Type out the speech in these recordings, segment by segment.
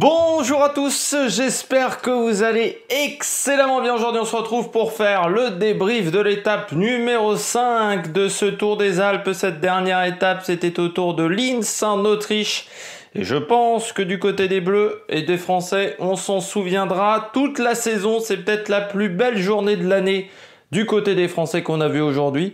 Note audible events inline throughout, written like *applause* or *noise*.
Bonjour à tous, j'espère que vous allez excellemment bien. Aujourd'hui, on se retrouve pour faire le débrief de l'étape numéro 5 de ce Tour des Alpes. Cette dernière étape, c'était au tour de Linz en Autriche. Et je pense que du côté des Bleus et des Français, on s'en souviendra toute la saison. C'est peut-être la plus belle journée de l'année du côté des Français qu'on a vu aujourd'hui.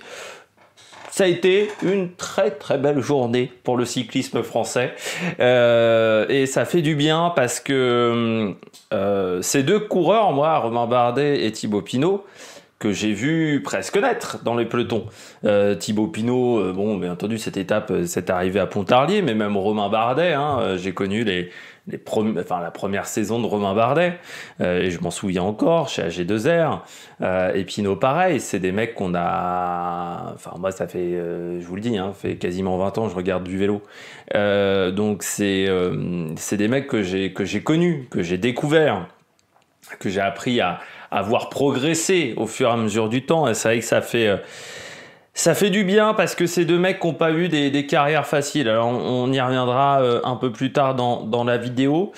Ça a été une très très belle journée pour le cyclisme français. Euh, et ça fait du bien parce que euh, ces deux coureurs, moi, Romain Bardet et Thibaut Pinot, que j'ai vu presque naître dans les pelotons. Euh, Thibaut Pinot, bon, bien entendu, cette étape, c'est cette arrivée à Pontarlier, mais même Romain Bardet, hein, j'ai connu les, les enfin, la première saison de Romain Bardet, euh, et je m'en souviens encore, chez AG2R, euh, et pino pareil, c'est des mecs qu'on a... Enfin moi ça fait, euh, je vous le dis, hein, fait quasiment 20 ans je regarde du vélo. donc c'est, c'est des mecs que j'ai, que j'ai connus, que j'ai découverts, que j'ai appris à, à voir progresser au fur et à mesure du temps, et c'est vrai que ça fait... Ça fait du bien parce que ces deux mecs n'ont pas eu des, carrières faciles. Alors on, y reviendra euh, un peu plus tard dans, dans la vidéo.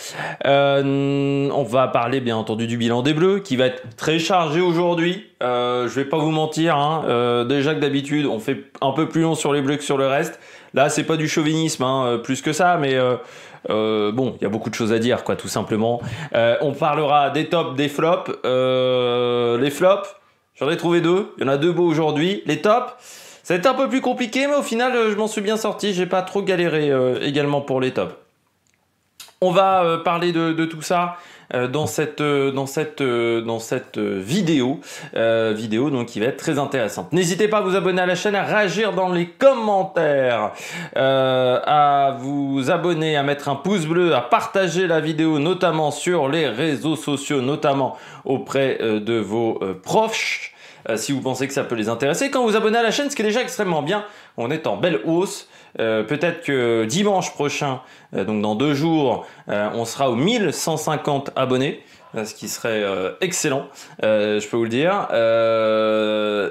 Euh, on va parler bien entendu du bilan des Bleus qui va être très chargé aujourd'hui. Euh, je vais pas vous mentir. Hein. Euh, déjà que d'habitude on fait un peu plus long sur les Bleus que sur le reste. Là c'est pas du chauvinisme hein, plus que ça, mais bon, il y a beaucoup de choses à dire, quoi, tout simplement. on parlera des tops, des flops, les flops. J'en ai trouvé deux. Il y en a deux beaux aujourd'hui. Les tops. Ça a été un peu plus compliqué, mais au final, euh, je m'en suis bien sorti. J'ai pas trop galéré euh, également pour les tops. On va euh, parler de, tout ça. Euh, dans cette euh, euh, vidéo vidéo donc qui va être très intéressante. N'hésitez pas à vous abonner à la chaîne, à réagir dans les commentaires, à vous abonner, à mettre un pouce bleu, à partager la vidéo notamment sur les réseaux sociaux, notamment auprès de vos proches si vous pensez que ça peut les intéresser. Quand vous abonnez à la chaîne, ce qui est déjà extrêmement bien, on est en belle hausse. Euh, peut-être que dimanche prochain, euh, donc dans deux jours, euh, on sera aux 1150 abonnés ce qui serait excellent, je peux vous le dire.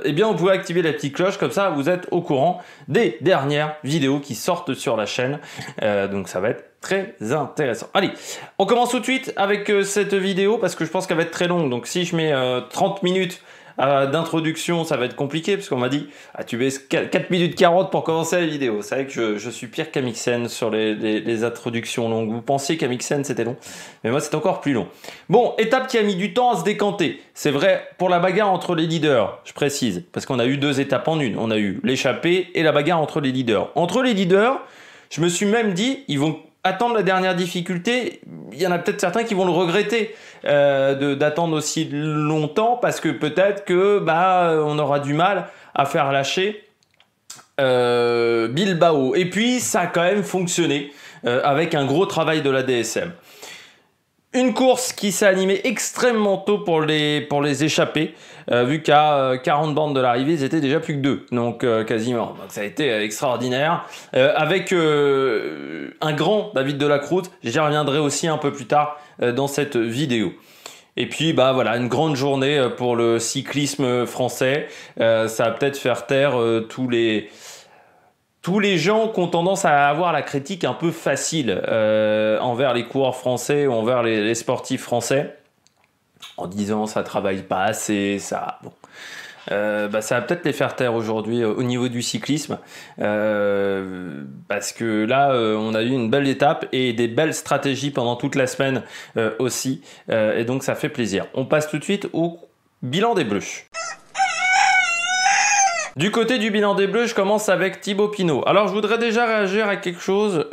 eh bien, vous pouvez activer la petite cloche, comme ça vous êtes au courant des dernières vidéos qui sortent sur la chaîne. donc ça va être très intéressant. Allez, on commence tout de suite avec cette vidéo parce que je pense qu'elle va être très longue. Donc si je mets 30 minutes ah, d'introduction, ça va être compliqué, parce qu'on m'a dit, ah, tu mets 4 minutes 40 pour commencer la vidéo. C'est vrai que je, suis pire qu'Amixen sur les, introductions longues. Vous pensiez qu'Amixen, c'était long, mais moi, c'est encore plus long. Bon, étape qui a mis du temps à se décanter. C'est vrai pour la bagarre entre les leaders, je précise, parce qu'on a eu deux étapes en une. On a eu l'échappée et la bagarre entre les leaders. Entre les leaders, je me suis même dit, ils vont attendre la dernière difficulté, il y en a peut-être certains qui vont le regretter. Euh, d'attendre aussi longtemps parce que peut-être que bah on aura du mal à faire lâcher euh, Bilbao. Et puis ça a quand même fonctionné euh, avec un gros travail de la DSM. Une course qui s'est animée extrêmement tôt pour les, pour les échapper. Euh, vu qu'à 40 euh, bandes de l'arrivée, ils étaient déjà plus que deux, donc euh, quasiment. Donc ça a été extraordinaire. avec un grand David Delacroute, j'y reviendrai aussi un peu plus tard dans cette vidéo. Et puis bah voilà, une grande journée pour le cyclisme français. ça va peut-être faire taire tous les tous les gens qui ont tendance à avoir la critique un peu facile envers les coureurs français ou envers les sportifs français en disant ça travaille pas assez, ça. Bon. Euh, bah, ça va peut-être les faire taire aujourd'hui euh, au niveau du cyclisme euh, parce que là on a eu une belle étape et des belles stratégies pendant toute la semaine aussi et donc ça fait plaisir. On passe tout de suite au bilan des Bleus. Du côté du bilan des Bleus, je commence avec Thibaut Pinot. Alors, je voudrais déjà réagir à quelque chose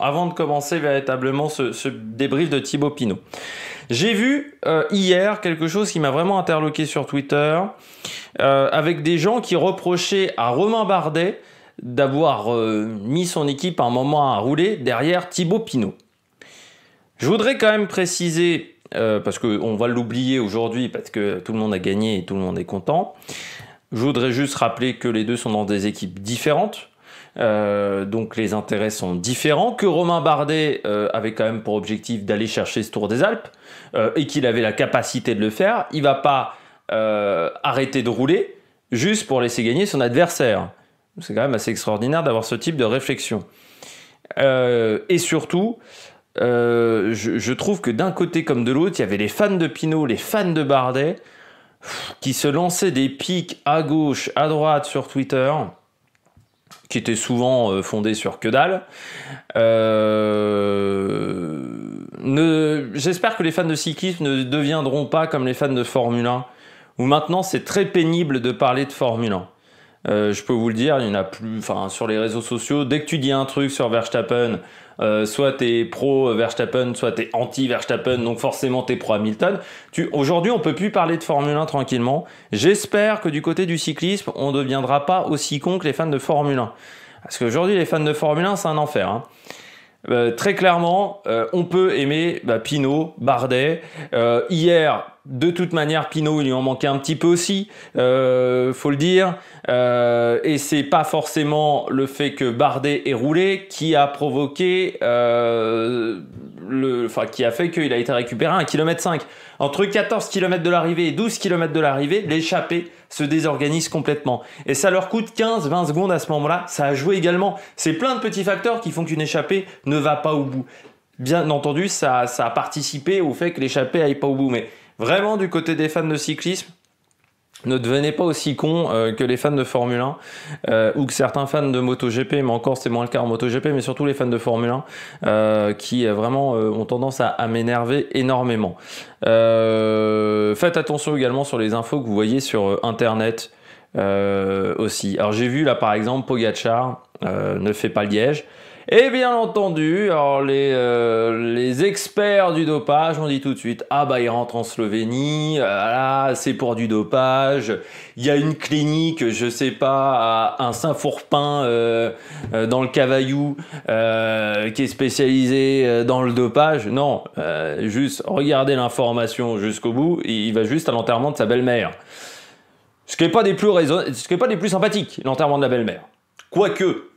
avant de commencer véritablement ce, ce débrief de Thibaut Pinot. J'ai vu euh, hier quelque chose qui m'a vraiment interloqué sur Twitter, euh, avec des gens qui reprochaient à Romain Bardet d'avoir euh, mis son équipe un moment à rouler derrière Thibaut Pinot. Je voudrais quand même préciser, parce qu'on va l'oublier aujourd'hui, parce que tout le monde a gagné et tout le monde est content, je voudrais juste rappeler que les deux sont dans des équipes différentes. Euh, donc les intérêts sont différents. Que Romain Bardet euh, avait quand même pour objectif d'aller chercher ce Tour des Alpes euh, et qu'il avait la capacité de le faire. Il va pas arrêter de rouler juste pour laisser gagner son adversaire. C'est quand même assez extraordinaire d'avoir ce type de réflexion. et surtout, je, trouve que d'un côté comme de l'autre, il y avait les fans de Pinot, les fans de Bardet, qui se lançaient des pics à gauche, à droite sur Twitter qui était souvent euh, fondée sur que dalle. Euh, j'espère que les fans de cyclisme ne deviendront pas comme les fans de Formule 1, où maintenant c'est très pénible de parler de Formule 1. Euh, je peux vous le dire, il n'y en a plus. Enfin, sur les réseaux sociaux, dès que tu dis un truc sur Verstappen, euh, soit t'es pro Verstappen, soit t'es anti Verstappen, donc forcément t'es pro Hamilton. Tu, aujourd'hui, on peut plus parler de Formule 1 tranquillement. J'espère que du côté du cyclisme, on ne deviendra pas aussi con que les fans de Formule 1, parce qu'aujourd'hui, les fans de Formule 1, c'est un enfer. Hein. Euh, très clairement, on peut aimer bah, Pinot, Bardet. hier, de toute manière, Pinot, il lui en manquait un petit peu aussi, il euh, faut le dire. et euh, et c'est pas forcément le fait que Bardet ait roulé qui a provoqué, euh, enfin, qui a fait qu'il a été récupéré à 1,5 km. Entre 14 km de l'arrivée et 12 km de l'arrivée, l'échappée se désorganise complètement. Et ça leur coûte 15-20 secondes à ce moment-là. Ça a joué également. C'est plein de petits facteurs qui font qu'une échappée ne va pas au bout. Bien entendu, ça, ça a participé au fait que l'échappée n'aille pas au bout. Mais Vraiment, du côté des fans de cyclisme, ne devenez pas aussi con euh, que les fans de Formule 1 euh, ou que certains fans de MotoGP, mais encore c'est moins le cas en MotoGP, mais surtout les fans de Formule 1 euh, qui vraiment ont tendance à, m'énerver énormément. faites attention également sur les infos que vous voyez sur Internet aussi. Alors j'ai vu là par exemple Pogachar ne fait pas Liège. Et bien entendu, alors les, euh, experts du dopage ont dit tout de suite Ah bah il rentre en Slovénie, ah c'est pour du dopage, il y a une clinique, je sais pas, à un Saint-Fourpin euh, euh, dans le Cavaillou qui est spécialisé dans le dopage. Non, juste regardez l'information jusqu'au bout, il va juste à l'enterrement de sa belle-mère. Ce qui n'est pas, Ce pas des plus sympathiques, l'enterrement de la belle-mère. Quoique,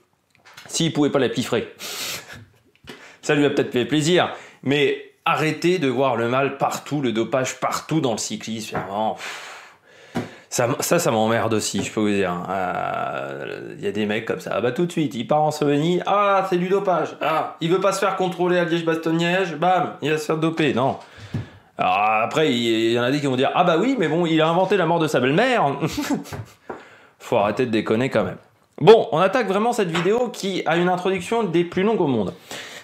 s'il pouvait pas la piffrer. Ça lui a peut-être fait plaisir, mais arrêtez de voir le mal partout, le dopage partout dans le cyclisme. ça, ça, m'emmerde aussi, je peux vous dire. Il hein. euh, y a des mecs comme ça. Ah bah tout de suite, il part en Slovénie. Ah, c'est du dopage. Ah, il veut pas se faire contrôler à Liège-Bastogne-Liège. Bam, il va se faire doper. Non. Alors après, il y en a des qui vont dire Ah bah oui, mais bon, il a inventé la mort de sa belle-mère. *laughs* Faut arrêter de déconner quand même. Bon, on attaque vraiment cette vidéo qui a une introduction des plus longues au monde.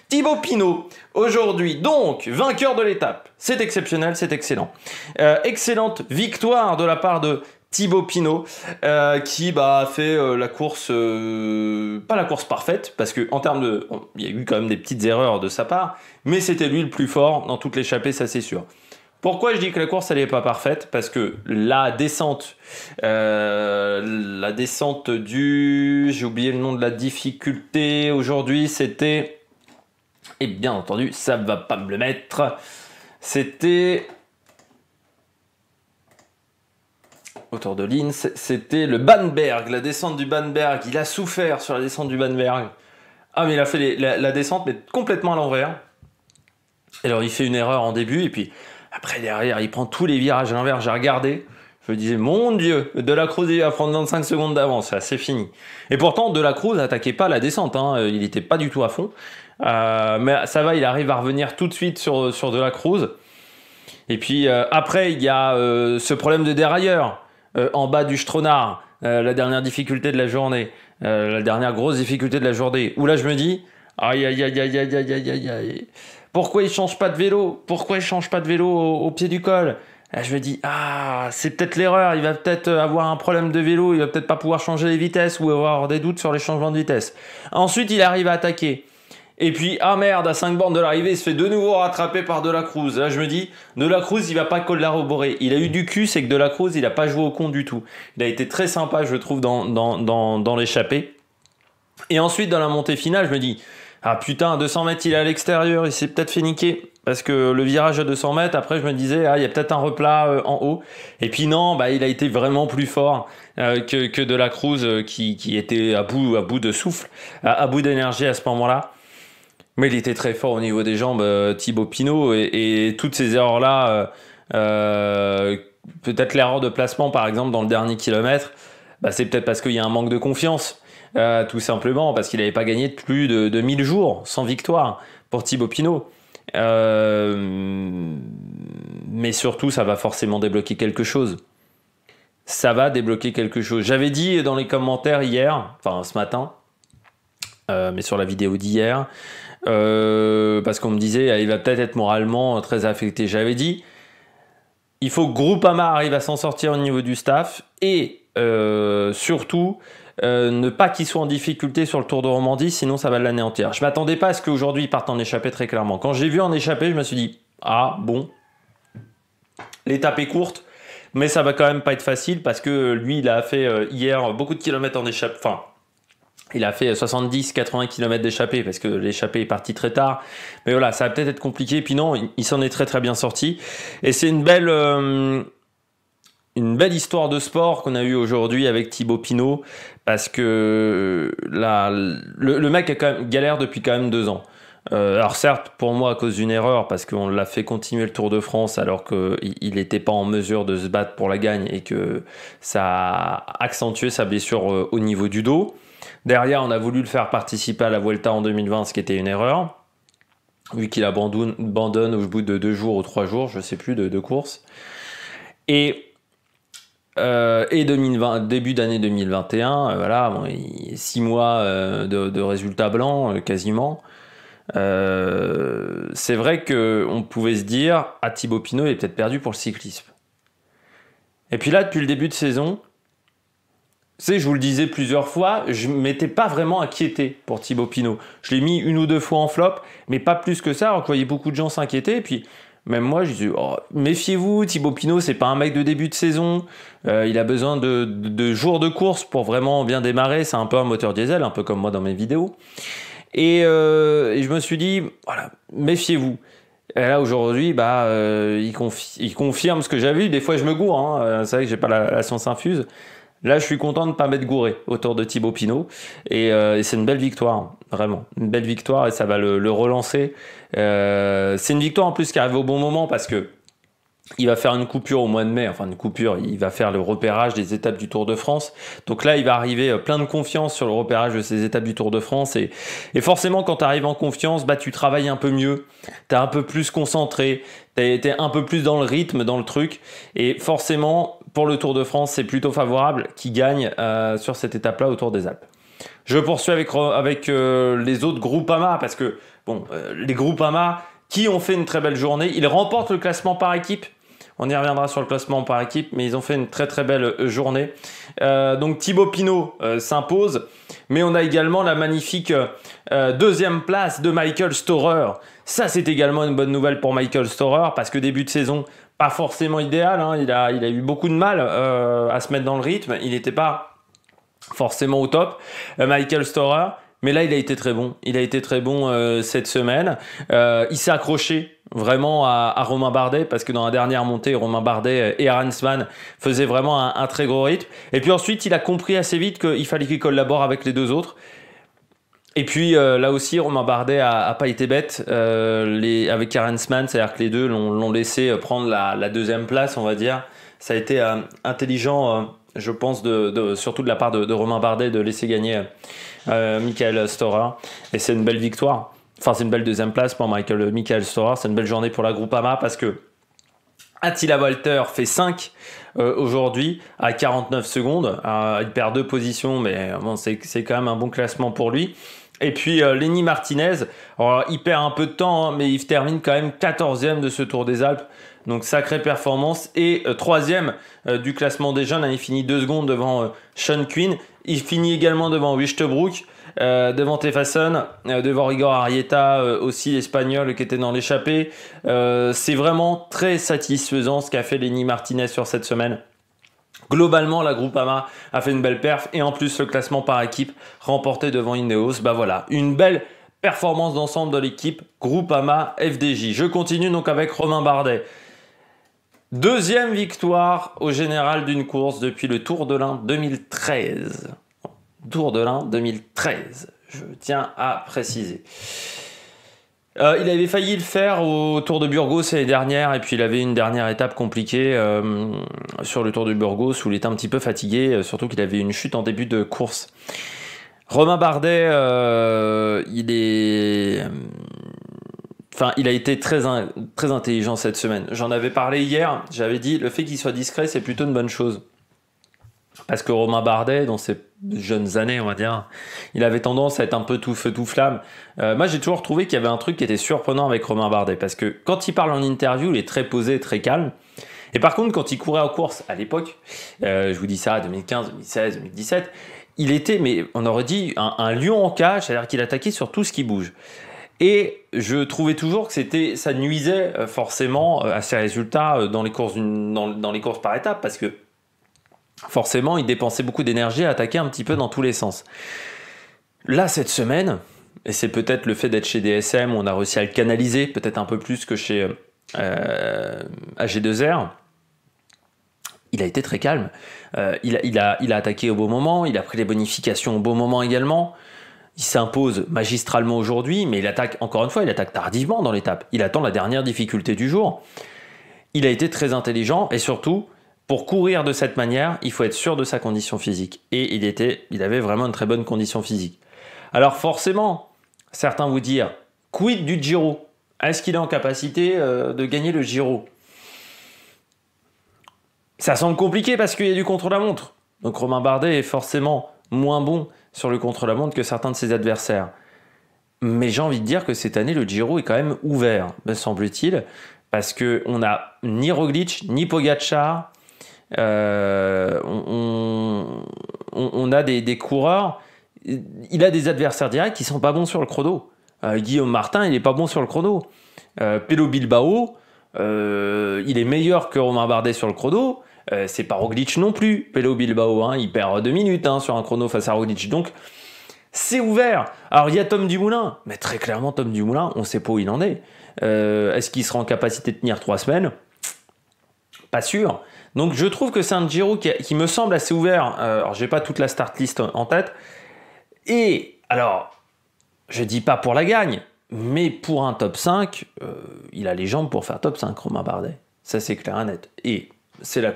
Thibaut Pinot, aujourd'hui donc vainqueur de l'étape. C'est exceptionnel, c'est excellent. Euh, excellente victoire de la part de Thibaut Pinot euh, qui bah, a fait euh, la course, pas la course parfaite, parce que en termes de. Il y a eu quand même des petites erreurs de sa part, mais c'était lui le plus fort dans toute l'échappée, ça c'est sûr. Pourquoi je dis que la course elle n'est pas parfaite Parce que la descente, euh, la descente du, j'ai oublié le nom de la difficulté aujourd'hui, c'était, et eh bien entendu, ça ne va pas me le mettre, c'était autour de Linz, c'était le Banberg, la descente du Banberg. Il a souffert sur la descente du Banberg. Ah mais il a fait la, la, descente mais complètement à l'envers. Alors il fait une erreur en début et puis après, derrière, il prend tous les virages à l'inverse. J'ai regardé. Je me disais, mon Dieu, De La Cruz va prendre 25 secondes d'avance, ah, c'est fini. Et pourtant, De La Cruz n'attaquait pas la descente, hein. euh, il n'était pas du tout à fond. Euh, mais ça va, il arrive à revenir tout de suite sur, sur De La Cruz. Et puis euh, après, il y a ce problème de dérailleur en bas du Stronard, la dernière difficulté de la journée, la dernière grosse difficulté de la journée, où là je me dis, aïe aïe aïe aïe aïe aïe aïe aïe aïe. Pourquoi il change pas de vélo Pourquoi il change pas de vélo au, pied du col je me dis, ah, c'est peut-être l'erreur, il va peut-être euh, avoir un problème de vélo, il va peut-être pas pouvoir changer les vitesses ou avoir des doutes sur les changements de vitesse. Ensuite, il arrive à attaquer. Et puis, ah merde, à 5 bornes de l'arrivée, il se fait de nouveau rattraper par De La Cruz. Là, je me dis, De La Cruz, il va pas collaborer. Il a eu du cul, c'est que De La Cruz, il n'a pas joué au con du tout. Il a été très sympa, je trouve, dans, dans, dans, dans l'échappée. Et ensuite, dans la montée finale, je me dis, ah putain, 200 mètres, il est à l'extérieur, il s'est peut-être fait niquer. Parce que le virage à 200 mètres, après, je me disais, ah, il y a peut-être un replat euh, en haut. Et puis non, bah, il a été vraiment plus fort euh, que, de la Cruz euh, qui, était à bout, à bout de souffle, à, bout d'énergie à ce moment-là. Mais il était très fort au niveau des jambes, Thibaut Pinot. Et, toutes ces erreurs-là, peut-être l'erreur de placement, par exemple, dans le dernier kilomètre, bah, c'est peut-être parce qu'il y a un manque de confiance. Euh, tout simplement, parce qu'il n'avait pas gagné plus de, 1000 jours sans victoire pour Thibaut Pinot. Euh, mais surtout, ça va forcément débloquer quelque chose. Ça va débloquer quelque chose. J'avais dit dans les commentaires hier, enfin ce matin, euh, mais sur la vidéo d'hier, parce qu'on me disait, ah, il va peut-être être moralement très affecté. J'avais dit, il faut que Groupama arrive à s'en sortir au niveau du staff et euh, surtout, euh, ne pas qu'il soit en difficulté sur le Tour de Romandie, sinon ça va l'année entière. Je m'attendais pas à ce qu'aujourd'hui il parte en échappée très clairement. Quand j'ai vu en échappée, je me suis dit ah bon, l'étape est courte, mais ça va quand même pas être facile parce que lui il a fait euh, hier beaucoup de kilomètres en échappée. Enfin, il a fait 70-80 km d'échappée parce que l'échappée est partie très tard. Mais voilà, ça va peut-être être compliqué. Puis non, il s'en est très très bien sorti et c'est une belle une belle histoire de sport qu'on a eue aujourd'hui avec Thibaut Pinot, parce que euh, là, le, mec a quand même galère depuis quand même deux ans. Euh, alors certes, pour moi, à cause d'une erreur, parce qu'on l'a fait continuer le Tour de France alors qu'il n'était pas en mesure de se battre pour la gagne et que ça a accentué sa blessure euh, au niveau du dos. Derrière, on a voulu le faire participer à la Vuelta en 2020, ce qui était une erreur, vu qu'il abandonne, abandonne, au bout de deux jours ou trois jours, je sais plus, de, de course. Et euh, et 2020, début d'année 2021, euh, voilà, six mois euh, de, résultats blancs quasiment. c'est vrai qu'on pouvait se dire, ah Thibaut Pinot est peut-être perdu pour le cyclisme. Et puis là, depuis le début de saison, c'est, je vous le disais plusieurs fois, je m'étais pas vraiment inquiété pour Thibaut Pinot. Je l'ai mis une ou deux fois en flop, mais pas plus que ça. Alors que beaucoup de gens s'inquiéter. Et puis, même moi, je dis, oh, méfiez-vous, Thibaut Pinot, c'est pas un mec de début de saison. Euh, il a besoin de, jours de course pour vraiment bien démarrer. C'est un peu un moteur diesel, un peu comme moi dans mes vidéos. Et, euh, je me suis dit, voilà, méfiez-vous. Et là aujourd'hui, bah, euh, il, confirme ce que j'avais vu. Des fois, je me gourre. Hein. C'est vrai que j'ai pas la, science infuse. Là, je suis content de ne pas mettre gouré autour de Thibaut Pinot. Et, euh, c'est une belle victoire, hein, vraiment. Une belle victoire et ça va le, relancer. Euh, c'est une victoire en plus qui arrive au bon moment parce que il va faire une coupure au mois de mai, enfin une coupure, il va faire le repérage des étapes du Tour de France. Donc là, il va arriver euh, plein de confiance sur le repérage de ces étapes du Tour de France. Et, forcément, quand tu arrives en confiance, bah, tu travailles un peu mieux, tu es un peu plus concentré, tu es un peu plus dans le rythme, dans le truc. Et forcément, pour le Tour de France, c'est plutôt favorable, qui gagne euh, sur cette étape-là autour des Alpes. Je poursuis avec, avec euh, les autres groupes AMA, parce que bon, euh, les groupes AMA, qui ont fait une très belle journée, ils remportent le classement par équipe. On y reviendra sur le classement par équipe, mais ils ont fait une très très belle euh, journée. Euh, donc Thibaut Pinot euh, s'impose, mais on a également la magnifique deuxième place de Michael Storer. Ça, c'est également une bonne nouvelle pour Michael Storer, parce que début de saison, pas forcément idéal. Hein. a, il a eu beaucoup de mal à se mettre dans le rythme. Il n'était pas forcément au top. Michael Storer. Mais là, il a été très bon. Il a été très bon cette semaine. il s'est accroché vraiment à, Romain Bardet parce que dans la dernière montée, Romain Bardet et Aransman faisaient vraiment un, très gros rythme. Et puis ensuite, il a compris assez vite qu'il fallait qu'il collabore avec les deux autres. Et puis euh, là aussi, Romain Bardet a, pas été bête euh, les, avec Aransman, c'est-à-dire que les deux l'ont laissé euh, prendre la, deuxième place, on va dire. Ça a été intelligent, je pense, de, surtout de la part de, de Romain Bardet de laisser gagner Michael Storer. Et c'est une belle victoire. Enfin, c'est une belle deuxième place pour Michael, Michael Storer. C'est une belle journée pour la Groupama parce que Attila Walter fait 5 euh, aujourd'hui à 49 secondes. Euh, il perd deux positions, mais bon, c'est quand même un bon classement pour lui. Et puis euh, Lenny Martinez, il perd un peu de temps, hein, mais il termine quand même 14e de ce Tour des Alpes. Donc sacrée performance. Et troisième du classement des jeunes, il finit 2 secondes devant Sean Quinn. Il finit également devant Wichtebrook. Euh, devant Tefason, euh, devant Igor Arieta euh, aussi l'espagnol qui était dans l'échappée. c'est vraiment très satisfaisant ce qu'a fait Lenny Martinez sur cette semaine. Globalement, la Groupama a fait une belle perf et en plus le classement par équipe remporté devant Ineos. Bah voilà, une belle performance d'ensemble de l'équipe Groupama FDJ. Je continue donc avec Romain Bardet. Deuxième victoire au général d'une course depuis le Tour de l'Inde 2013. Tour de l'Inde 2013. Je tiens à préciser. Euh, il avait failli le faire au Tour de Burgos l'année dernière, et puis il avait une dernière étape compliquée euh, sur le Tour de Burgos où il était un petit peu fatigué, euh, surtout qu'il avait une chute en début de course. Romain Bardet, il est. Enfin, il a été très, très intelligent cette semaine. J'en avais parlé hier, j'avais dit le fait qu'il soit discret, c'est plutôt une bonne chose. Parce que Romain Bardet, dans c'est jeunes années, on va dire, il avait tendance à être un peu tout feu tout flamme. Euh, moi, j'ai toujours trouvé qu'il y avait un truc qui était surprenant avec Romain Bardet, parce que quand il parle en interview, il est très posé, très calme. Et par contre, quand il courait en course à l'époque, euh, je vous dis ça, 2015, 2016, 2017, il était, mais on aurait dit un, lion en cage, c'est-à-dire qu'il attaquait sur tout ce qui bouge. Et je trouvais toujours que c'était, ça nuisait euh, forcément à ses résultats dans les courses, dans les courses par étapes, parce que forcément, il dépensait beaucoup d'énergie à attaquer un petit peu dans tous les sens. Là, cette semaine, et c'est peut-être le fait d'être chez DSM, on a réussi à le canaliser peut-être un peu plus que chez euh, AG2R. Il a été très calme. Euh, il, a, il, a, attaqué au bon moment, il a pris les bonifications au bon moment également. Il s'impose magistralement aujourd'hui, mais il attaque, encore une fois, il attaque tardivement dans l'étape. Il attend la dernière difficulté du jour. Il a été très intelligent et surtout, pour courir de cette manière, il faut être sûr de sa condition physique. Et il, était, il avait vraiment une très bonne condition physique. Alors forcément, certains vous dire, quid du Giro Est-ce qu'il est en capacité euh, de gagner le Giro Ça semble compliqué parce qu'il y a du contre-la-montre. Donc Romain Bardet est forcément moins bon sur le contre-la-montre que certains de ses adversaires. Mais j'ai envie de dire que cette année, le Giro est quand même ouvert, me semble-t-il, parce qu'on n'a ni Roglic, ni Pogacar, euh, on, a des, coureurs. Il a des adversaires directs qui sont pas bons sur le chrono. Euh, Guillaume Martin, il est pas bon sur le chrono. Euh, Pelo Bilbao, euh, il est meilleur que Romain Bardet sur le chrono. c'est pas Roglic non plus. Pelo Bilbao, hein, il perd deux minutes hein, sur un chrono face à Roglic. Donc, c'est ouvert. Alors il y a Tom Dumoulin, mais très clairement Tom Dumoulin, on sait pas où il en est. Est-ce qu'il sera en capacité de tenir trois semaines Pas sûr. Donc je trouve que c'est un Giro qui, me semble assez ouvert. Euh, alors j'ai pas toute la start list en tête. Et alors, je dis pas pour la gagne, mais pour un top 5, euh, il a les jambes pour faire top 5, Romain Bardet. Ça c'est clair et net. Et c'est la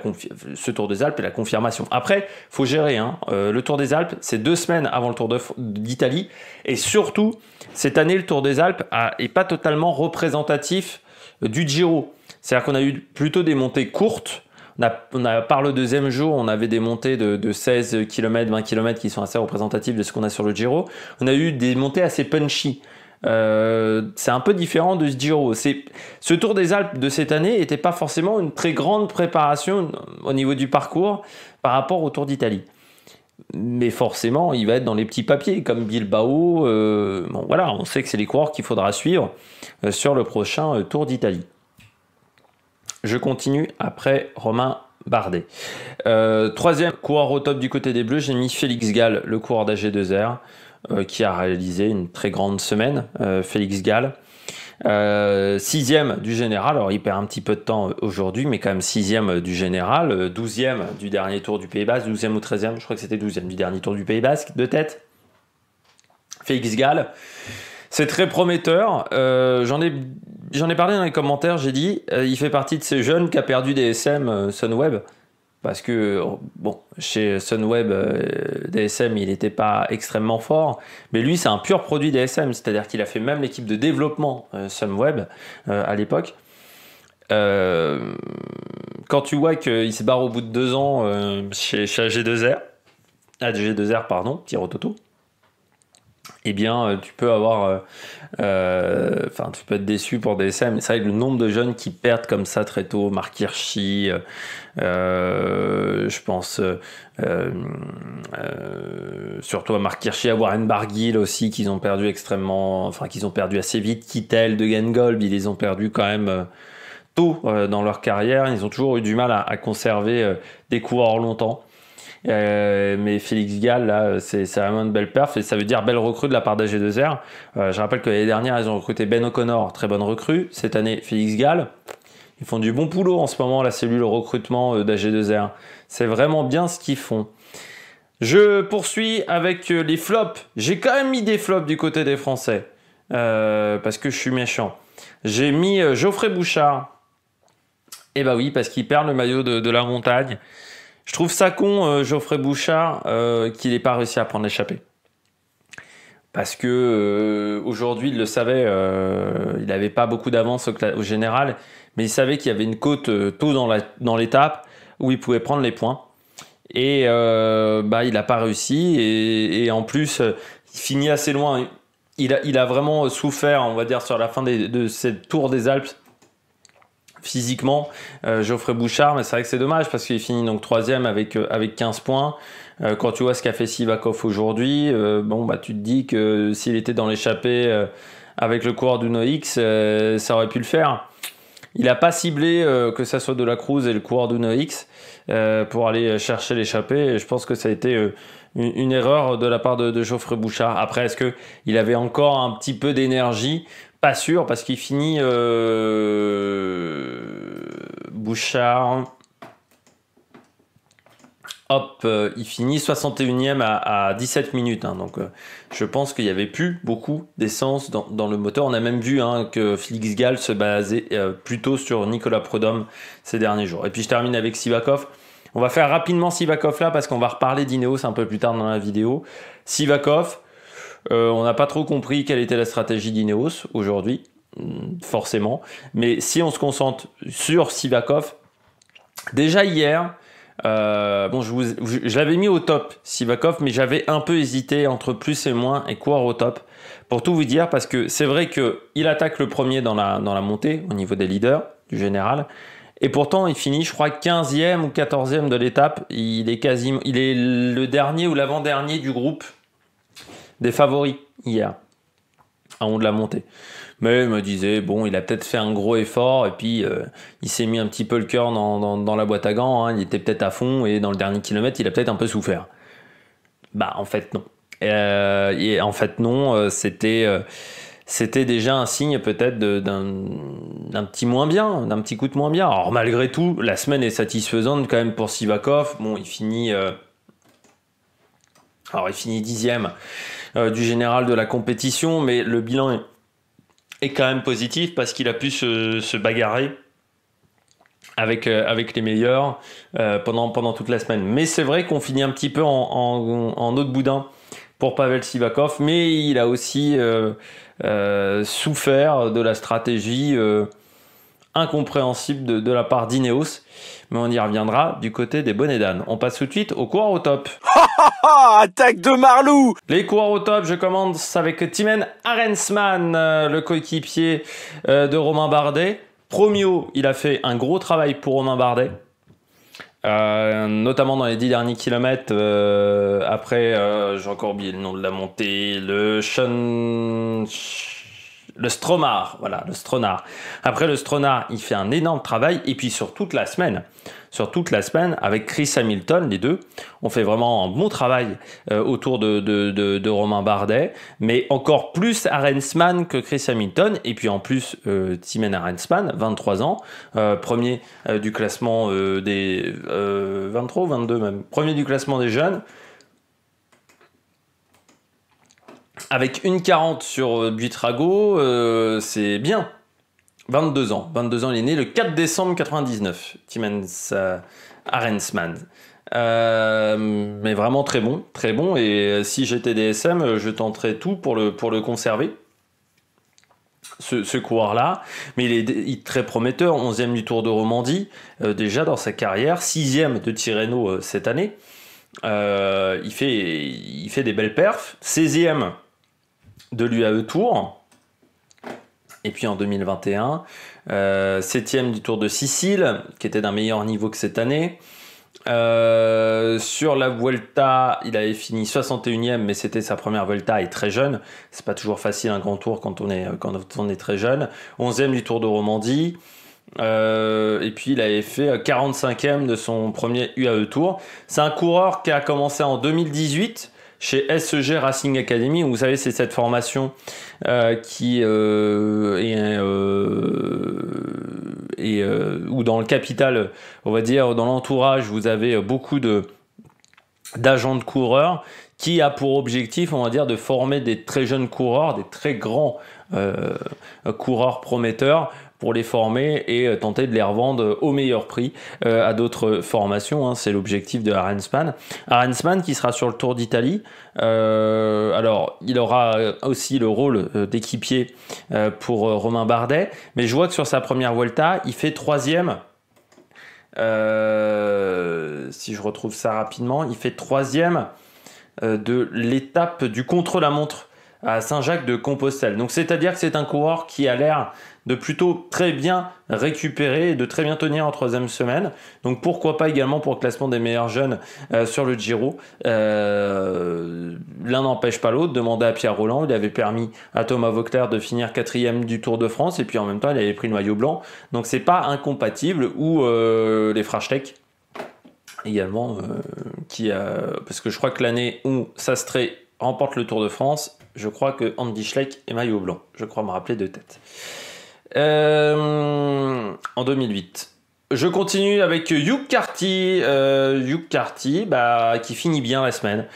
ce Tour des Alpes est la confirmation. Après, faut gérer. Hein. Euh, le Tour des Alpes, c'est deux semaines avant le Tour d'Italie. Et surtout, cette année, le Tour des Alpes n'est pas totalement représentatif du Giro. C'est-à-dire qu'on a eu plutôt des montées courtes on a, par le deuxième jour, on avait des montées de, 16 km, 20 km qui sont assez représentatives de ce qu'on a sur le Giro. On a eu des montées assez punchy. Euh, c'est un peu différent de ce Giro. Ce Tour des Alpes de cette année n'était pas forcément une très grande préparation au niveau du parcours par rapport au Tour d'Italie. Mais forcément, il va être dans les petits papiers, comme Bilbao. Euh, voilà, on sait que c'est les coureurs qu'il faudra suivre euh, sur le prochain Tour d'Italie. Je continue après Romain Bardet. Euh, troisième coureur au top du côté des Bleus, j'ai mis Félix Gall, le coureur d'AG2R, euh, qui a réalisé une très grande semaine. Euh, Félix Gall. sixième du général, alors il perd un petit peu de temps aujourd'hui, mais quand même sixième du général, douzième du dernier tour du Pays Basque, douzième ou treizième, je crois que c'était douzième du dernier tour du Pays Basque, de tête. Félix Gall, c'est très prometteur. Euh, j'en ai j'en ai parlé dans les commentaires. J'ai dit, euh, il fait partie de ces jeunes qui a perdu des euh, Sunweb parce que bon, chez Sunweb, DSM, il n'était pas extrêmement fort, mais lui, c'est un pur produit DSM, c'est-à-dire qu'il a fait même l'équipe de développement Sunweb à l'époque. quand tu vois qu'il se barre au bout de deux ans chez, chez AG2R, g 2 r pardon, Tiro Toto, eh bien, euh, tu peux avoir, euh, euh, tu peux être déçu pour des mais c'est vrai le nombre de jeunes qui perdent comme ça très tôt, Marc Hirschi, je pense surtout à Marc avoir à Warren Barguil aussi, qu'ils ont perdu extrêmement, enfin, qu'ils ont perdu assez vite, Kittel, De Gengold, ils les ont perdus quand même tôt dans leur carrière, ils ont toujours eu du mal à, à conserver des coureurs longtemps. Euh, mais Félix Gall, là, c'est vraiment une belle perf et ça veut dire belle recrue de la part d'AG2R. Euh, je rappelle que l'année dernière, ils ont recruté Ben O'Connor, très bonne recrue. Cette année, Félix Gall. Ils font du bon boulot en ce moment, la cellule recrutement euh, d'AG2R. C'est vraiment bien ce qu'ils font. Je poursuis avec les flops. J'ai quand même mis des flops du côté des Français. parce que je suis méchant. J'ai mis Geoffrey Bouchard. et eh bah oui, parce qu'il perd le maillot de la montagne. Je trouve ça con, euh, Geoffrey Bouchard, euh, qu'il n'ait pas réussi à prendre l'échappée. Parce que euh, aujourd'hui, il le savait, il n'avait pas beaucoup d'avance au, général, mais il savait qu'il y avait une côte tôt dans l'étape où il pouvait prendre les points. Et bah, il n'a pas réussi. Et, en plus, il finit assez loin. Il a, vraiment souffert, on va dire, sur la fin de cette Tour des Alpes physiquement euh, Geoffrey Bouchard, mais c'est vrai que c'est dommage parce qu'il finit donc troisième avec euh, avec 15 points. Euh, quand tu vois ce qu'a fait Sivakov aujourd'hui, bon bah tu te dis que s'il était dans l'échappée avec le coureur d'Uno X, ça aurait pu le faire. Il n'a pas ciblé que ça soit de la Cruz et le coureur d'Uno X pour aller chercher l'échappée. Je pense que ça a été une, erreur de la part de, Geoffrey Bouchard. Après, est-ce que avait encore un petit peu d'énergie Pas sûr, parce qu'il finit Bouchard. Hop, euh, il finit 61e à, 17 minutes. Hein, donc, euh, je pense qu'il n'y avait plus beaucoup d'essence dans, le moteur. On a même vu un hein, que Félix Gall se basait euh, plutôt sur Nicolas Prodhomme ces derniers jours. Et puis, je termine avec Sivakov. On va faire rapidement Sivakov là parce qu'on va reparler d'Ineos un peu plus tard dans la vidéo. Sivakov, on n'a pas trop compris quelle était la stratégie d'Ineos aujourd'hui. Mm, forcément. Mais si on se concentre sur Sivakov, déjà hier, euh, bon, je, l'avais mis au top, Sivakov, mais j'avais un peu hésité entre plus et moins et quoi au top. Pour tout vous dire, parce que c'est vrai qu'il attaque le premier dans la, dans la montée au niveau des leaders, du général. Et pourtant, il finit, je crois, 15e ou 14e de l'étape. Il est quasiment, il est le dernier ou l'avant-dernier du groupe des favoris hier, en haut de la montée. Mais il me disait, bon, il a peut-être fait un gros effort et puis euh, il s'est mis un petit peu le cœur dans, la boîte à gants, hein. il était peut-être à fond et dans le dernier kilomètre, il a peut-être un peu souffert. Bah, en fait, non. Euh, et en fait, non, euh, c'était. c'était déjà un signe peut-être d'un petit moins bien, d'un petit coup de moins bien. Alors malgré tout, la semaine est satisfaisante quand même pour Sivakov. Bon, il finit alors il finit dixième du général de la compétition, mais le bilan est est quand même positif parce qu'il a pu se, bagarrer avec, euh, avec les meilleurs euh, pendant, pendant toute la semaine. Mais c'est vrai qu'on finit un petit peu en, en, en, autre boudin pour Pavel Sivakov, mais il a aussi euh, souffert de la stratégie incompréhensible de, la part d'Ineos, mais on y reviendra du côté des bonnets On passe tout de suite au coureurs au top. *laughs* Attaque de Marlou Les coureurs au top, je commence avec Timen Arensman, euh, le coéquipier euh, de Romain Bardet. Promio, il a fait un gros travail pour Romain Bardet. Euh, notamment dans les 10 derniers kilomètres, après, j'ai encore oublié le nom de la montée, le Sean le Stromar, voilà, le Stronard. Après le Stronard, il fait un énorme travail et puis sur toute la semaine, sur toute la semaine avec Chris Hamilton, les deux, on fait vraiment un bon travail euh, autour de, Romain Bardet, mais encore plus Arensman que Chris Hamilton et puis en plus euh, Timen Arensman, 23 ans, euh, premier du classement des 23 22 même, premier du classement des jeunes. Avec une 40 sur euh, Buitrago, euh, c'est bien. 22 ans. 22 ans, il est né le 4 décembre 1999. Timens Arendsman. mais vraiment très bon, très bon. Et euh, si j'étais DSM, je tenterais tout pour le, pour le conserver. Ce, ce coureur-là, mais il est, très prometteur, 11e du Tour de Romandie, déjà dans sa carrière, 6e de Tirreno cette année. il, fait, il fait des belles perfs, 16e de l'UAE Tour. Et puis en 2021, euh, septième du Tour de Sicile, qui était d'un meilleur niveau que cette année. Euh, sur la Vuelta, il avait fini 61e, mais c'était sa première Vuelta et très jeune. C'est pas toujours facile un grand tour quand on est, quand on est très jeune. 11e du Tour de Romandie. Euh, et puis il avait fait 45e de son premier UAE Tour. C'est un coureur qui a commencé en 2018 chez SEG Racing Academy. Vous savez, c'est cette formation euh, qui euh, est, euh, et, où dans le capital, on va dire, dans l'entourage, vous avez beaucoup de d'agents de coureurs qui a pour objectif, on va dire, de former des très jeunes coureurs, des très grands coureurs prometteurs pour les former et euh, tenter de les revendre euh, au meilleur prix euh, à d'autres formations. Hein. C'est l'objectif de Arensman. Arensman qui sera sur le Tour d'Italie. alors, il aura aussi le rôle d'équipier pour Romain Bardet. Mais je vois que sur sa première Vuelta, il fait troisième. si je retrouve ça rapidement, il fait troisième de l'étape du contre-la-montre à Saint-Jacques de Compostelle. Donc c'est-à-dire que c'est un coureur qui a l'air de plutôt très bien récupérer et de très bien tenir en troisième semaine. Donc pourquoi pas également pour le classement des meilleurs jeunes euh, sur le Giro. Euh, l'un n'empêche pas l'autre. demander à Pierre Roland, il avait permis à Thomas Vauclair de finir quatrième du Tour de France et puis en même temps il avait pris le maillot blanc. Donc c'est pas incompatible ou euh, les Frashtek également qui a parce que je crois que l'année où Sastré remporte le Tour de France, je crois que Andy Schleck est maillot blanc. Je crois me rappeler de tête. Euh, en 2008. Je continue avec Hugh Carty. Euh, Hugh bah, qui finit bien la semaine.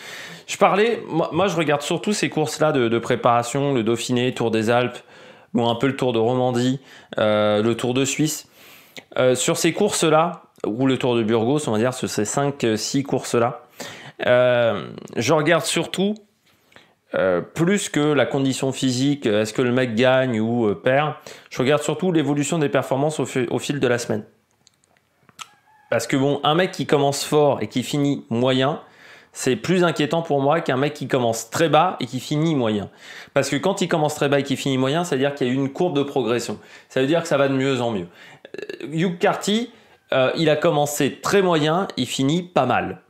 Je parlais, moi, je regarde surtout ces courses-là de, préparation, le Dauphiné, Tour des Alpes, ou un peu le Tour de Romandie, euh, le Tour de Suisse. Euh, sur ces courses-là, ou le Tour de Burgos, on va dire, sur ces 5-6 courses-là, je regarde surtout euh, plus que la condition physique, euh, est-ce que le mec gagne ou euh, perd, je regarde surtout l'évolution des performances au, fil de la semaine. Parce que bon, un mec qui commence fort et qui finit moyen, c'est plus inquiétant pour moi qu'un mec qui commence très bas et qui finit moyen. Parce que quand il commence très bas et qui finit moyen, ça veut dire qu'il y a une courbe de progression. Ça veut dire que ça va de mieux en mieux. Hugh Carty, il a commencé très moyen, il finit pas mal.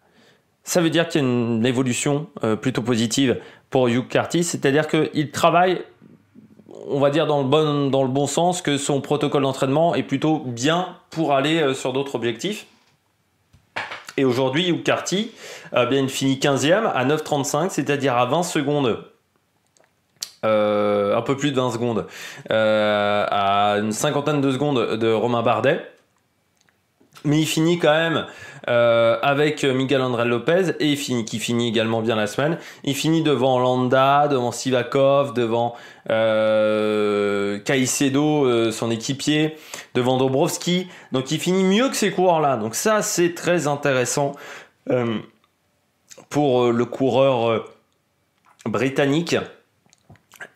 Ça veut dire qu'il y a une évolution plutôt positive pour Hugh Carty, c'est-à-dire qu'il travaille on va dire dans le bon, dans le bon sens que son protocole d'entraînement est plutôt bien pour aller euh, sur d'autres objectifs. Et aujourd'hui, Ukarti, euh, bien, il finit 15e à 9,35, c'est-à-dire à 20 secondes. Euh, un peu plus de 20 secondes, euh, à une cinquantaine de secondes de Romain Bardet. Mais il finit quand même euh, avec Miguel André Lopez et qui finit également bien la semaine. Il finit devant Landa, devant Sivakov, devant euh, Caicedo, euh, son équipier, devant Dobrovski, Donc il finit mieux que ces coureurs-là. Donc ça, c'est très intéressant euh, pour le coureur britannique.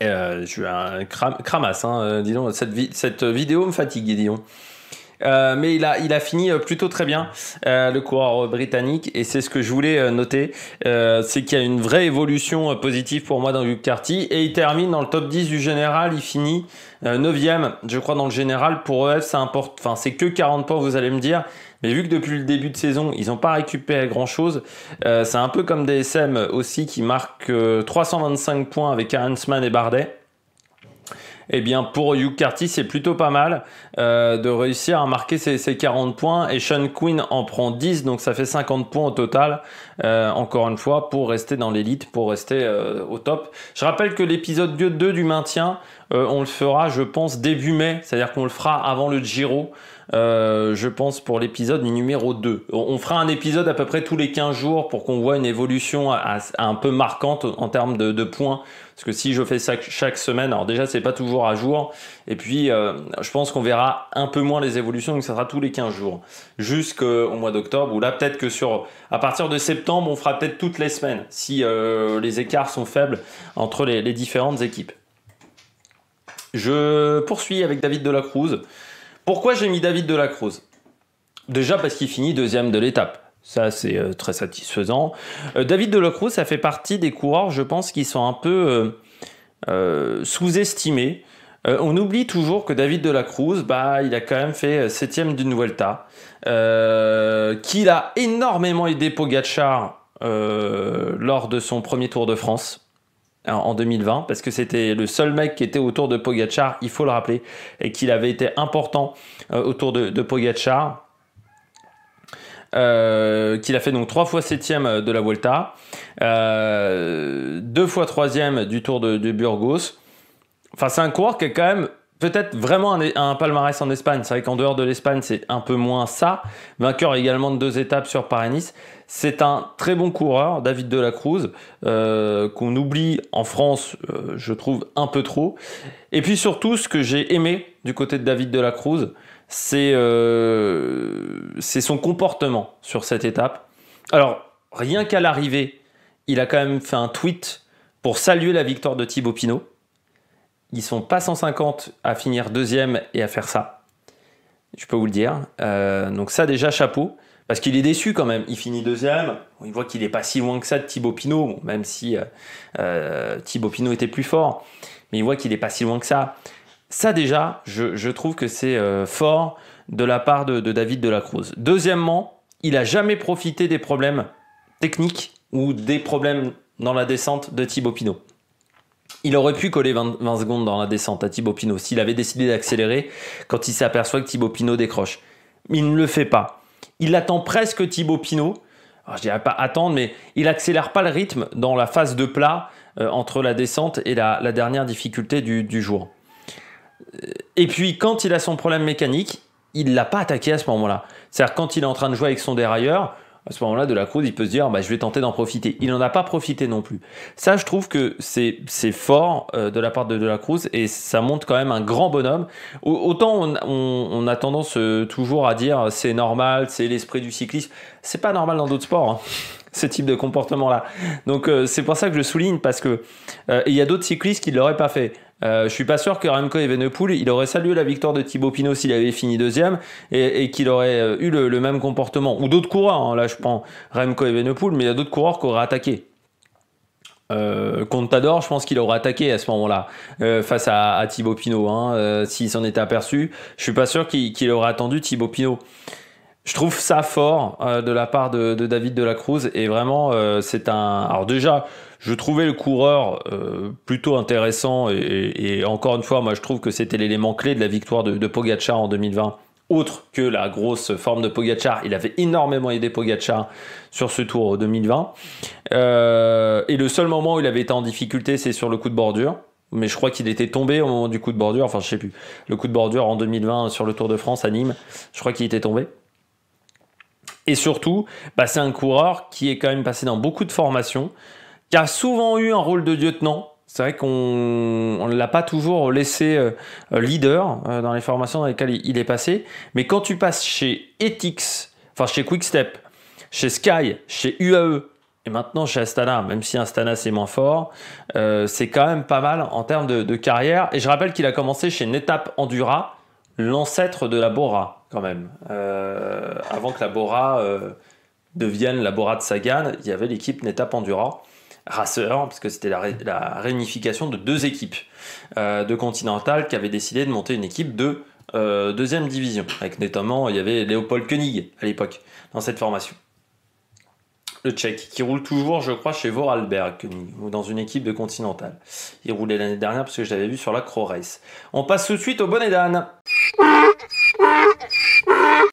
je suis un cramasse, hein, cette, cette vidéo me fatigue, disons. Euh, mais il a, il a fini euh, plutôt très bien, euh, le coureur britannique. Et c'est ce que je voulais noter. c'est qu'il y a une vraie évolution positive pour moi dans Luke Carty. Et il termine dans le top 10 du général. Il finit 9ème, je crois, dans le général. Pour EF, ça importe. Enfin, c'est que 40 points, vous allez me dire. Mais vu que depuis le début de saison, ils n'ont pas récupéré grand-chose, c'est un peu comme DSM aussi qui marque 325 points avec Arnsman et Bardet eh bien pour Hugh Carty, c'est plutôt pas mal euh, de réussir à marquer ses, 40 points. Et Sean Quinn en prend 10, donc ça fait 50 points au total, euh, encore une fois, pour rester dans l'élite, pour rester euh, au top. Je rappelle que l'épisode 2 du maintien, on le fera, je pense, début mai, c'est-à-dire qu'on le fera avant le Giro. je pense, pour l'épisode numéro 2. On fera un épisode à peu près tous les 15 jours pour qu'on voit une évolution un peu marquante en termes de points parce que si je fais ça chaque semaine, alors déjà, c'est pas toujours à jour. Et puis, euh, je pense qu'on verra un peu moins les évolutions, donc ça sera tous les 15 jours. Jusqu'au mois d'octobre, Ou là, peut-être que sur. À partir de septembre, on fera peut-être toutes les semaines, si euh, les écarts sont faibles entre les, les différentes équipes. Je poursuis avec David Cruz. Pourquoi j'ai mis David Cruz Déjà parce qu'il finit deuxième de l'étape. Ça, c'est euh, très satisfaisant. Euh, David Delacruz, ça fait partie des coureurs, je pense, qui sont un peu euh, sous-estimés. on oublie toujours que David de la Cruz, bah, il a quand même fait septième d'une Vuelta, qu'il a énormément aidé Pogacar lors de son premier Tour de France en 2020, parce que c'était le seul mec qui était autour de Pogacar, il faut le rappeler, et qu'il avait été important autour de, de Pogacar. Euh, qu'il a fait donc trois fois septième euh, de la Vuelta, 2 euh, deux fois troisième du Tour de, Burgos. Enfin, c'est un coureur qui est quand même peut-être vraiment un, palmarès en Espagne. C'est vrai qu'en dehors de l'Espagne, c'est un peu moins ça. Vainqueur également de deux étapes sur Paris-Nice. C'est un très bon coureur, David de la Cruz, qu'on oublie en France, je trouve, un peu trop. Et puis surtout, ce que j'ai aimé du côté de David de la Cruz. Euh, c'est son comportement sur cette étape. Alors, rien qu'à l'arrivée, il a quand même fait un tweet pour saluer la victoire de Thibaut Pinot. Ils sont pas 150 à finir deuxième et à faire ça. Je peux vous le dire. Euh, donc ça déjà, chapeau. Parce qu'il est déçu quand même. Il finit deuxième. Il voit qu'il n'est pas si loin que ça de Thibaut Pinot, même si euh, Thibaut Pinot était plus fort. Mais il voit qu'il n'est pas si loin que ça. Ça déjà, je, trouve que c'est euh, fort de la part de, de David Delacruz. Deuxièmement, il a jamais profité des problèmes techniques ou des problèmes dans la descente de Thibaut Pinot. Il aurait pu coller 20, secondes dans la descente à Thibaut Pinot s'il avait décidé d'accélérer quand il s'aperçoit que Thibaut Pinot décroche. Il ne le fait pas. Il attend presque Thibaut Pinot. Je je dirais pas attendre, mais il n'accélère pas le rythme dans la phase de plat euh, entre la descente et la, dernière difficulté du jour. Et puis quand il a son problème mécanique, il l'a pas attaqué à ce moment-là. C'est-à-dire quand il est en train de jouer avec son dérailleur, à ce moment-là, de la Cruz, il peut se dire, bah, je vais tenter d'en profiter. Il n'en a pas profité non plus. Ça, je trouve que c'est fort euh, de la part de de la Cruz et ça montre quand même un grand bonhomme. Autant on, a tendance euh, toujours à dire c'est normal, c'est l'esprit du cyclisme. C'est pas normal dans d'autres sports. Hein ce type de comportement-là. Donc euh, c'est pour ça que je souligne, parce que euh, il y a d'autres cyclistes qui ne l'auraient pas fait. Euh, je suis pas sûr que Remco Evenepoel, il aurait salué la victoire de Thibaut Pinot s'il avait fini deuxième et, qu'il aurait eu le, même comportement. Ou d'autres coureurs, hein. là je prends Remco Evenepoel, mais il y a d'autres coureurs qui auraient attaqué. Contador, je pense qu'il aurait attaqué à ce moment-là face à, Thibaut Pinot. Hein, s'il s'en était aperçu, je suis pas sûr qu'il, qu'il aurait attendu Thibaut Pinot je trouve ça fort euh, de la part de, David de la Cruz et vraiment euh, c'est un alors déjà je trouvais le coureur euh, plutôt intéressant et, encore une fois moi je trouve que c'était l'élément clé de la victoire de, de Pogacar en 2020 autre que la grosse forme de Pogacar, il avait énormément aidé Pogacar sur ce tour 2020. et le seul moment où il avait été en difficulté, c'est sur le coup de bordure mais je crois qu'il était tombé au moment du coup de bordure, enfin je sais plus, le coup de bordure en 2020 sur le Tour de France à Nîmes, je crois qu'il était tombé. Et surtout, bah, c'est un coureur qui est quand même passé dans beaucoup de formations, qui a souvent eu un rôle de lieutenant. C'est vrai qu'on ne l'a pas toujours laissé euh, euh, leader euh, dans les formations dans lesquelles il, est passé. Mais quand tu passes chez Etix, enfin chez Quickstep, chez Sky, chez UAE, et maintenant chez Astana, même si Astana c'est moins fort, c'est quand même pas mal en termes de, de carrière. Et je rappelle qu'il a commencé chez Netap Endura, l'ancêtre de la Bora, quand même. Euh, avant que la Bora euh, devienne la Bora de Sagan, il y avait l'équipe Neta Pandura. Racer, parce que c'était la, réunification de deux équipes euh, de Continental qui avaient décidé de monter une équipe de deuxième division, avec notamment il y avait Léopold Koenig à l'époque dans cette formation. Le Tchèque, qui roule toujours, je crois, chez Vorarlberg, ou dans une équipe de Continental. Il roulait l'année dernière parce que je l'avais vu sur la Cro Race. On passe tout de suite au bonnet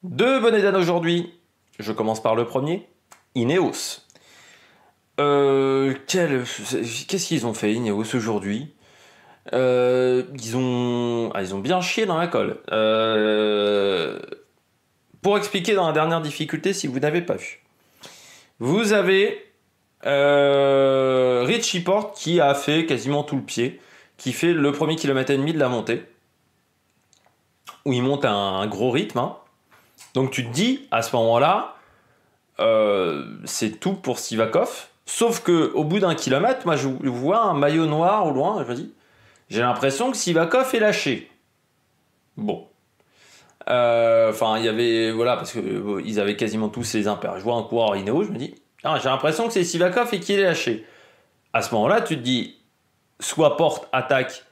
deux bonnes d'âne aujourd'hui. Je commence par le premier, Ineos. Euh, qu'est-ce qu'ils ont fait Ineos aujourd'hui euh, ils, ont... Ah, ils ont bien chié dans la colle. Euh, pour expliquer dans la dernière difficulté, si vous n'avez pas vu, vous avez Richie Porte qui a fait quasiment tout le pied, qui fait le premier kilomètre et demi de la montée où il monte à un, gros rythme. Hein. Donc tu te dis, à ce moment-là, euh, c'est tout pour Sivakov. Sauf que au bout d'un kilomètre, moi je vois un maillot noir au loin, je j'ai l'impression que Sivakov est lâché. Bon. Euh, enfin, il y avait. Voilà, parce qu'ils euh, avaient quasiment tous les impairs. Je vois un coureur Inéo, je me dis, ah, j'ai l'impression que c'est Sivakov et qu'il est lâché. À ce moment-là, tu te dis, soit porte attaque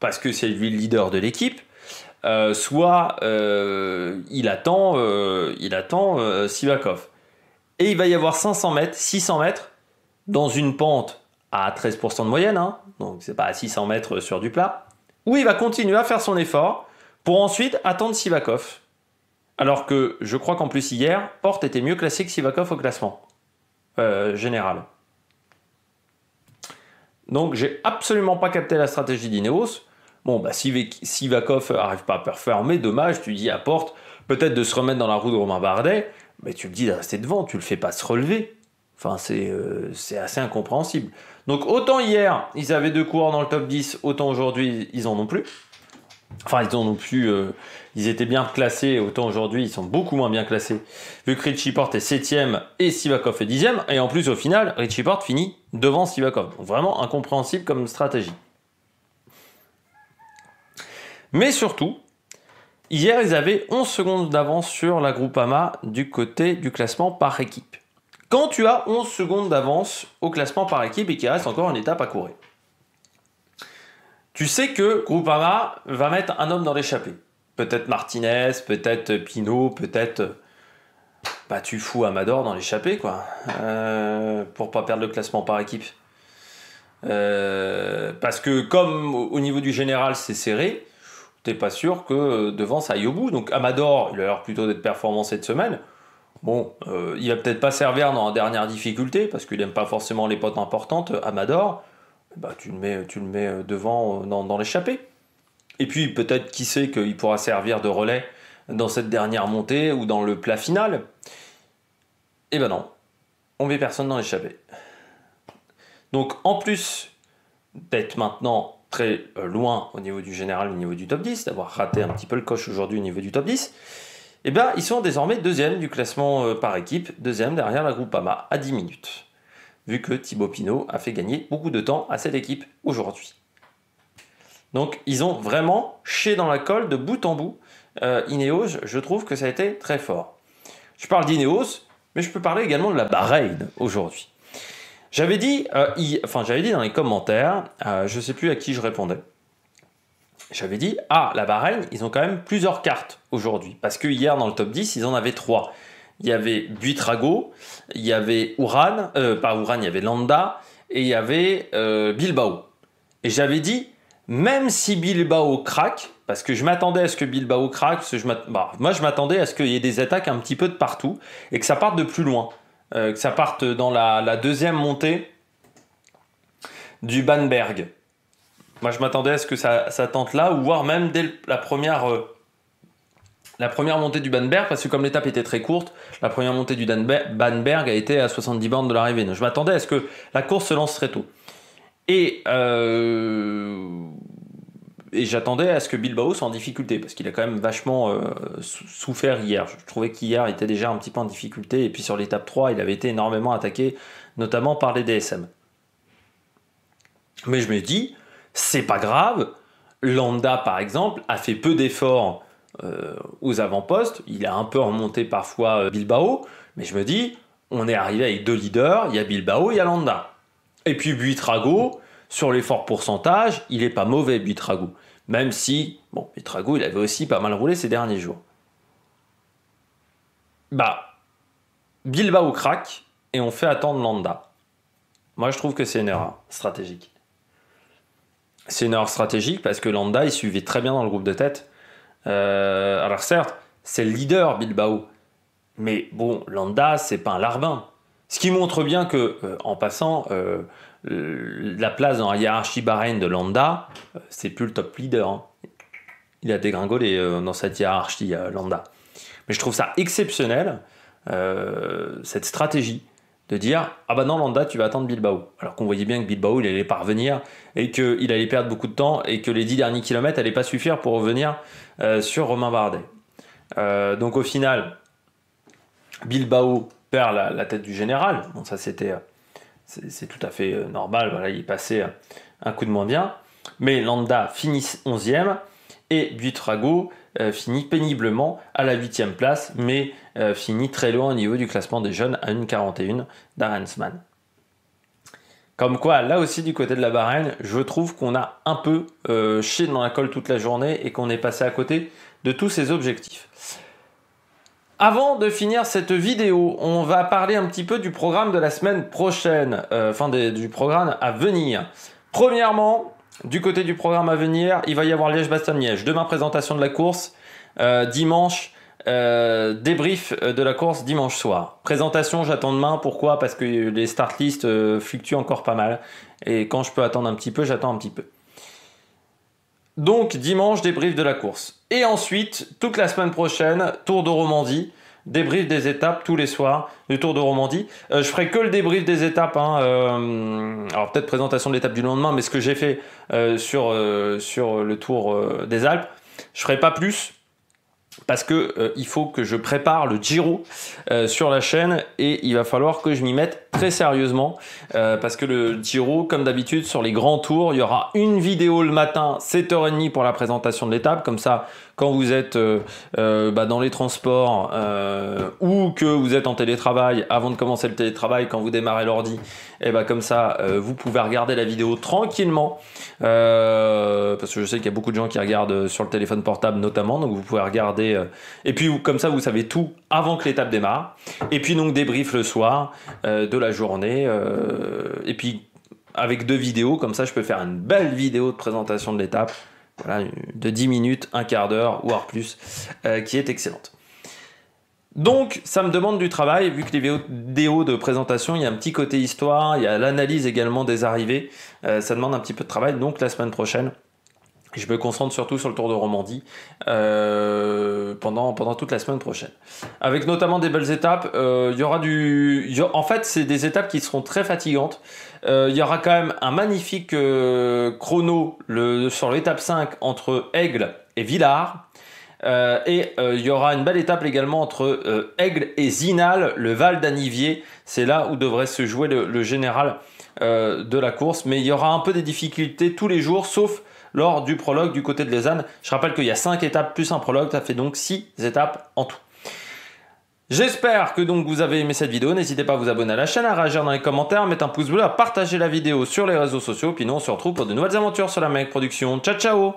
parce que c'est lui le leader de l'équipe, euh, soit euh, il attend, euh, il attend Sivakov. Et il va y avoir 500 mètres, 600 mètres, dans une pente à 13% de moyenne, hein, donc c'est pas à 600 mètres sur du plat, où il va continuer à faire son effort pour ensuite attendre Sivakov. Alors que je crois qu'en plus hier, Porte était mieux classé que Sivakov au classement général. Donc j'ai absolument pas capté la stratégie d'Ineos. Bon, bah, si, si Vakov n'arrive pas à performer, dommage, tu dis à Porte, peut-être de se remettre dans la roue de Romain Bardet, mais tu le dis de rester devant, tu le fais pas se relever. Enfin, c'est euh, assez incompréhensible. Donc, autant hier, ils avaient deux coureurs dans le top 10, autant aujourd'hui, ils en ont plus. Enfin, ils en ont plus. Euh, ils étaient bien classés, autant aujourd'hui, ils sont beaucoup moins bien classés. Vu que Richie Porte est 7 et Sivakov est 10 Et en plus, au final, Richie Porte finit devant Sivakov. vraiment incompréhensible comme stratégie. Mais surtout, hier, ils avaient 11 secondes d'avance sur la Groupama du côté du classement par équipe. Quand tu as 11 secondes d'avance au classement par équipe et qu'il reste encore une étape à courir, tu sais que Groupama va mettre un homme dans l'échappée. Peut-être Martinez, peut-être Pinot, peut-être. Bah, tu fous Amador dans l'échappée, quoi. Euh, pour pas perdre le classement par équipe. Euh, parce que, comme au niveau du général, c'est serré, t'es pas sûr que euh, devant ça aille au bout. Donc Amador, il a l'air plutôt d'être performant cette semaine. Bon, euh, il va peut-être pas servir dans la dernière difficulté parce qu'il aime pas forcément les potes importantes. Euh, Amador, bah, tu, le mets, tu le mets devant dans, l'échappée. Et puis peut-être qui sait qu'il pourra servir de relais dans cette dernière montée ou dans le plat final. Eh ben non, on met personne dans l'échappée. Donc en plus d'être maintenant très euh, loin au niveau du général, au niveau du top 10, d'avoir raté un petit peu le coche aujourd'hui au niveau du top 10, eh bien, ils sont désormais deuxième du classement euh, par équipe, deuxième derrière la Groupama à 10 minutes, vu que Thibaut Pinot a fait gagner beaucoup de temps à cette équipe aujourd'hui. Donc, ils ont vraiment ché dans la colle de bout en bout. Euh, Ineos, je trouve que ça a été très fort. Je parle d'Ineos, mais je peux parler également de la Bahreïn aujourd'hui. J'avais dit, euh, enfin j'avais dit dans les commentaires, je euh, je sais plus à qui je répondais. J'avais dit, ah, la Bahreïn, ils ont quand même plusieurs cartes aujourd'hui. Parce que hier, dans le top 10, ils en avaient trois. Il y avait Buitrago, il y avait Ouran, par euh, pas Ouran, il y avait Landa, et il y avait Bilbao. Et j'avais dit, même si Bilbao craque, parce que je m'attendais à ce que Bilbao craque, bah, moi je m'attendais à ce qu'il y ait des attaques un petit peu de partout, et que ça parte de plus loin. Euh, que ça parte dans la, deuxième montée du Banberg. Moi, je m'attendais à ce que ça, tente là, ou voire même dès la première, euh, la première montée du Banberg, parce que comme l'étape était très courte, la première montée du Banberg a été à 70 bornes de l'arrivée. Donc, je m'attendais à ce que la course se lance très tôt. Et euh, et j'attendais à ce que Bilbao soit en difficulté parce qu'il a quand même vachement euh, souffert hier. Je trouvais qu'hier il était déjà un petit peu en difficulté et puis sur l'étape 3 il avait été énormément attaqué, notamment par les DSM. Mais je me dis, c'est pas grave. Landa par exemple a fait peu d'efforts euh, aux avant-postes. Il a un peu remonté parfois euh, Bilbao, mais je me dis, on est arrivé avec deux leaders, il y a Bilbao, il y a Landa. Et puis Buitrago sur les forts il est pas mauvais Bitragou. Même si, bon, Bitragou, il avait aussi pas mal roulé ces derniers jours. Bah, Bilbao craque et on fait attendre Landa. Moi, je trouve que c'est une erreur stratégique. C'est une erreur stratégique parce que Landa, il suivait très bien dans le groupe de tête. Euh, alors certes, c'est le leader Bilbao. Mais bon, Landa, c'est pas un larbin. Ce qui montre bien que, euh, en passant, euh, euh, la place dans la hiérarchie Bahreïn de Landa, euh, c'est plus le top leader. Hein. Il a dégringolé euh, dans cette hiérarchie Landa. Mais je trouve ça exceptionnel, cette stratégie de dire Ah bah non, Landa, tu vas attendre Bilbao. Alors qu'on voyait bien que Bilbao, il allait parvenir revenir et qu'il allait perdre beaucoup de temps et que les 10 derniers kilomètres n'allaient pas suffire pour revenir sur Romain Bardet. donc au final, Bilbao perd la tête du général. Bon, ça c'était c'est tout à fait euh, normal, voilà, il passé euh, un coup de moins bien. Mais Landa finit 11e et Buitrago euh, finit péniblement à la 8e place, mais finit très loin au niveau du classement des jeunes à 1,41 d'Arensman. Comme quoi, là aussi du côté de la Bahreïn, je trouve qu'on a un peu ché dans la colle toute la journée et qu'on est passé à côté de tous ses objectifs. Avant de finir cette vidéo, on va parler un petit peu du programme de la semaine prochaine, euh, enfin du programme à venir. Premièrement, du côté du programme à venir, il va y avoir Liège-Bastogne-Liège. Demain, présentation de la course. Euh, dimanche, euh, débrief de la course dimanche soir. Présentation, j'attends demain. Pourquoi Parce que les start list fluctuent encore pas mal. Et quand je peux attendre un petit peu, j'attends un petit peu. Donc, dimanche, débrief de la course. Et ensuite, toute la semaine prochaine, Tour de Romandie débrief des étapes tous les soirs du Tour de Romandie. Je euh, je ferai que le débrief des étapes. Hein, euh, alors peut-être présentation de l'étape du lendemain, mais ce que j'ai fait euh, sur, sur le Tour des Alpes, je ferai pas plus parce que euh, il faut que je prépare le Giro euh, sur la chaîne et il va falloir que je m'y mette très sérieusement euh, parce que le Giro comme d'habitude sur les grands tours il y aura une vidéo le matin 7h30 pour la présentation de l'étape comme ça quand vous êtes euh, euh, bah, dans les transports euh, ou que vous êtes en télétravail, avant de commencer le télétravail, quand vous démarrez l'ordi, et eh ben bah, comme ça, vous pouvez regarder la vidéo tranquillement. parce que je sais qu'il y a beaucoup de gens qui regardent sur le téléphone portable notamment, donc vous pouvez regarder. et puis comme ça, vous savez tout avant que l'étape démarre. Et puis donc débrief le soir de la journée. et puis avec deux vidéos, comme ça je peux faire une belle vidéo de présentation de l'étape de 10 minutes, un quart d'heure, voire plus, euh, qui est excellente. Donc, ça me demande du travail, vu que les vidéos de présentation, il y a un petit côté histoire, il y a l'analyse également des arrivées, euh, ça demande un petit peu de travail, donc la semaine prochaine, je me concentre surtout sur le Tour de Romandie euh, pendant, pendant toute la semaine prochaine. Avec notamment des belles étapes. Il y aura du. en fait, c'est des étapes qui seront très fatigantes. Euh, il y aura quand même un magnifique euh, chrono sur l'étape 5 entre Aigle et Villars. Euh, et il y aura une belle étape également entre Aigle et Zinal, le Val d'Anivier. C'est là où devrait se jouer le, général de la course. Mais il y aura un peu des difficultés tous les jours, sauf lors du prologue du côté de Lesanne. Je rappelle qu'il y a 5 étapes plus un prologue, ça fait donc 6 étapes en tout. J'espère que donc vous avez aimé cette vidéo. N'hésitez pas à vous abonner à la chaîne, à réagir dans les commentaires, à mettre un pouce bleu, à partager la vidéo sur les réseaux sociaux. Puis nous, on se retrouve pour de nouvelles aventures sur la Mec Production. Ciao, ciao